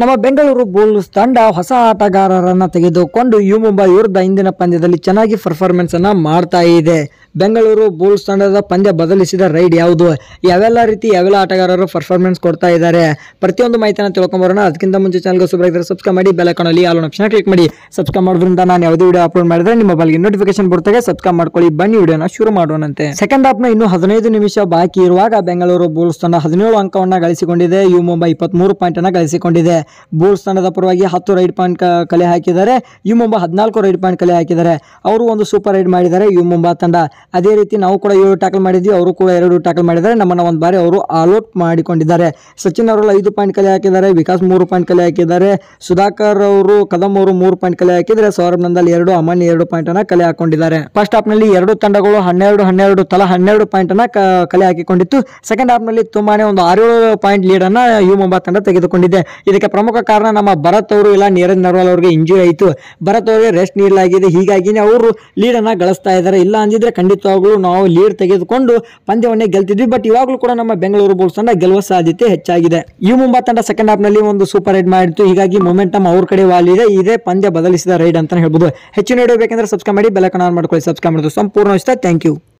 ನಮ್ಮ ಬೆಂಗಳೂರು ಬುಲ್ಸ್ ತಂಡ ಹೊಸ ಆಟಗಾರರನ್ನು ತೆಗೆದುಕೊಂಡು ಯು ಮುಂಬೈ ವಿರುದ್ಧ ಇಂದಿನ ಪಂದ್ಯದಲ್ಲಿ ಚೆನ್ನಾಗಿ ಪರ್ಫಾರ್ಮೆನ್ಸನ್ನು ಮಾಡ್ತಾ ಇದೆ ಬೆಂಗಳೂರು ಬುಲ್ಸ್ ತಂಡದ ಪಂದ್ಯ ಬದಲಿಸಿದ ರೈಡ್ ಯಾವುದು ಯಾವೆಲ್ಲ ರೀತಿ ಯಾವೆಲ್ಲ ಆಟಗಾರರು ಪರ್ಫಾರ್ಮೆನ್ಸ್ ಕೊಡ್ತಾ ಇದ್ದಾರೆ ಪ್ರತಿಯೊಂದು ಮಾಹಿತಿನ ತಿಳ್ಕೊಂಬರೋಣ ಅದಕ್ಕಿಂತ ಮುಂಚೆ ಚಾನಲ್ಗೆ ಸುಬ್ರಾಗಿದ್ದರೆ ಸಬ್ಸ್ಕ್ರೈಬ್ ಮಾಡಿ ಅಲ್ಲಿ ಆಲ್ ಆಪ್ಷನ್ ಕ್ಲಿಕ್ ಮಾಡಿ ಸಬ್ಸ್ಕ್ರೈಬ್ ಮಾಡೋದ್ರಿಂದ ನಾನು ಯಾವುದೇ ವಿಡಿಯೋ ಅಪ್ಲೋಡ್ ಮಾಡಿದ್ರೆ ನಿಮ್ಮ ಮೊಬೈಲ್ಗೆ ನೋಟಿಫಿಕೇಶನ್ ಬರ್ತದೆ ಸಬ್ಸ್ಕ್ರೈಬ್ ಮಾಡ್ಕೊಳ್ಳಿ ಬನ್ನಿ ವಿಡಿಯೋನ ಶುರು ಮಾಡೋಣಂತೆ ಸೆಕೆಂಡ್ ಆಫ್ನ ಇನ್ನು ಹದಿನೈದು ನಿಮಿಷ ಬಾಕಿ ಇರುವಾಗ ಬೆಂಗಳೂರು ಬುಲ್ಸ್ ತಂಡ ಹದಿನೇಳು ಅಂಕವನ್ನು ಗಳಿಸಿಕೊಂಡಿದೆ ಯು ಮುಂಬೈ ಪಾಯಿಂಟ್ ಪಾಯಿಂಟನ್ನು ಗಳಿಸಿಕೊಂಡಿದೆ ಬುಲ್ಸ್ ತಂಡದ ಪರವಾಗಿ ಹತ್ತು ರೈಡ್ ಪಾಯಿಂಟ್ ಕಲೆ ಹಾಕಿದ್ದಾರೆ ಯು ಮುಂಬೈ ಹದಿನಾಲ್ಕು ರೈಡ್ ಪಾಯಿಂಟ್ ಕಲೆ ಹಾಕಿದ್ದಾರೆ ಅವರು ಒಂದು ಸೂಪರ್ ರೈಡ್ ಮಾಡಿದ್ದಾರೆ ಯು ಮುಂಬಾ ತಂಡ ಅದೇ ರೀತಿ ನಾವು ಕೂಡ ಏಳು ಟ್ಯಾಕಲ್ ಮಾಡಿದ್ವಿ ಅವರು ಕೂಡ ಎರಡು ಟ್ಯಾಕಲ್ ಮಾಡಿದ್ದಾರೆ ನಮ್ಮನ್ನು ಒಂದು ಬಾರಿ ಅವರು ಆಲ್ಔಟ್ ಮಾಡಿಕೊಂಡಿದ್ದಾರೆ ಸಚಿನ್ ಅವರು ಐದು ಪಾಯಿಂಟ್ ಕಲೆ ಹಾಕಿದ್ದಾರೆ ವಿಕಾಸ್ ಮೂರು ಪಾಯಿಂಟ್ ಕಲೆ ಹಾಕಿದ್ದಾರೆ ಸುಧಾಕರ್ ಅವರು ಕದಂ ಅವರು ಮೂರು ಪಾಯಿಂಟ್ ಕಲೆ ಹಾಕಿದರೆ ಸೌರಭ್ ನಂದಲ್ ಎರಡು ಅಮನ್ ಎರಡು ಪಾಯಿಂಟ್ ಅನ್ನ ಕಲೆ ಹಾಕೊಂಡಿದ್ದಾರೆ ಫಸ್ಟ್ ಹಾಫ್ ನಲ್ಲಿ ಎರಡು ತಂಡಗಳು ಹನ್ನೆರಡು ಹನ್ನೆರಡು ತಲಾ ಹನ್ನೆರಡು ಪಾಯಿಂಟ್ ಅನ್ನ ಕಲೆ ಹಾಕಿಕೊಂಡಿತ್ತು ಸೆಕೆಂಡ್ ಹಾಫ್ ನಲ್ಲಿ ತುಂಬಾನೇ ಒಂದು ಆರೇಳು ಪಾಯಿಂಟ್ ಲೀಡ್ ಅನ್ನ ಯು ಮುಂಬಾ ತಂಡ ತೆಗೆದುಕೊಂಡಿದೆ ಇದಕ್ಕೆ ಪ್ರಮುಖ ಕಾರಣ ನಮ್ಮ ಭರತ್ ಅವರು ಇಲ್ಲ ನೀರಜ್ ನರ್ವಾಲ್ ಅವರಿಗೆ ಇಂಜುರಿ ಆಯಿತು ಭರತ್ ಅವರಿಗೆ ರೆಸ್ಟ್ ನೀಡಲಾಗಿದೆ ಹೀಗಾಗಿನೇ ಅವರು ಲೀಡ್ ಅನ್ನ ಗಳಿಸ್ತಾ ಇದ್ದಾರೆ ಇಲ್ಲ ಅಂದಿದ್ರೆ ಖಂಡಿತ ಯಾವಾಗಲೂ ನಾವು ಲೀಡ್ ತೆಗೆದುಕೊಂಡು ಪಂದ್ಯವನ್ನೇ ಗೆಲ್ತಿದ್ವಿ ಬಟ್ ಇವಾಗಲೂ ಕೂಡ ನಮ್ಮ ಬೆಂಗಳೂರು ಬುಲ್ಸ್ ತಂಡ ಗೆಲ್ಲುವ ಸಾಧ್ಯತೆ ಹೆಚ್ಚಾಗಿದೆ ಈ ಮುಂಬಾ ತಂಡ ಸೆಕೆಂಡ್ ಹಾಫ್ ನಲ್ಲಿ ಒಂದು ಸೂಪರ್ ರೈಡ್ ಮಾಡಿತ್ತು ಹೀಗಾಗಿ ಮೊಮೆಂಟಮ್ ಅವ್ರ ಕಡೆ ವಾಲಿದೆ ಇದೇ ಪಂದ್ಯ ಬದಲಿಸಿದ ರೈಡ್ ಅಂತ ಹೇಳ್ಬೋದು ಹೆಚ್ಚಿನ ಬೇಕಂದ್ರೆ ಸಬ್ಸ್ಕ್ರೈಬ್ ಮಾಡಿ ಬೆಲಕನ್ ಆನ್ ಮಾಡ್ಕೊಳ್ಳಿ ಸಬ್ಸ್ಕ್ರೈಬ್ ಮಾಡೋದು ಸಂಪೂರ್ಣ ಇಷ್ಟ ಥ್ಯಾಂಕ್ ಯು